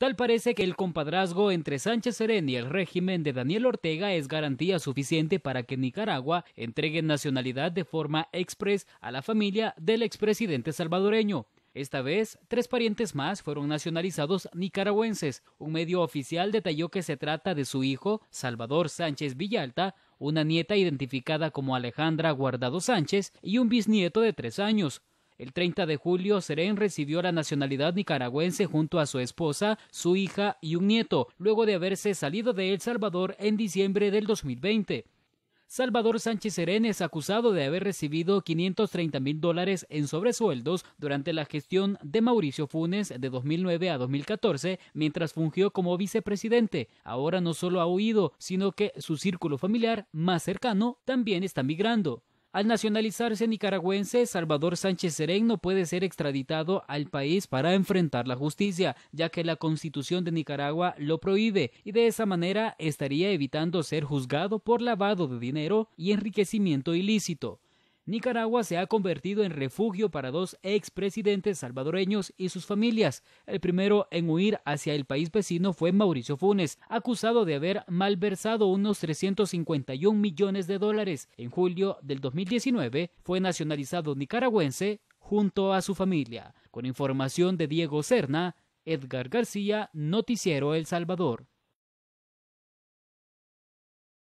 Tal parece que el compadrazgo entre Sánchez Serén y el régimen de Daniel Ortega es garantía suficiente para que Nicaragua entregue nacionalidad de forma express a la familia del expresidente salvadoreño. Esta vez, tres parientes más fueron nacionalizados nicaragüenses. Un medio oficial detalló que se trata de su hijo, Salvador Sánchez Villalta, una nieta identificada como Alejandra Guardado Sánchez y un bisnieto de tres años. El 30 de julio, Seren recibió la nacionalidad nicaragüense junto a su esposa, su hija y un nieto, luego de haberse salido de El Salvador en diciembre del 2020. Salvador Sánchez Serén es acusado de haber recibido 530 mil dólares en sobresueldos durante la gestión de Mauricio Funes de 2009 a 2014, mientras fungió como vicepresidente. Ahora no solo ha huido, sino que su círculo familiar más cercano también está migrando. Al nacionalizarse nicaragüense, Salvador Sánchez Sereno no puede ser extraditado al país para enfrentar la justicia, ya que la constitución de Nicaragua lo prohíbe y de esa manera estaría evitando ser juzgado por lavado de dinero y enriquecimiento ilícito. Nicaragua se ha convertido en refugio para dos expresidentes salvadoreños y sus familias. El primero en huir hacia el país vecino fue Mauricio Funes, acusado de haber malversado unos 351 millones de dólares. En julio del 2019 fue nacionalizado nicaragüense junto a su familia. Con información de Diego Serna, Edgar García, Noticiero El Salvador.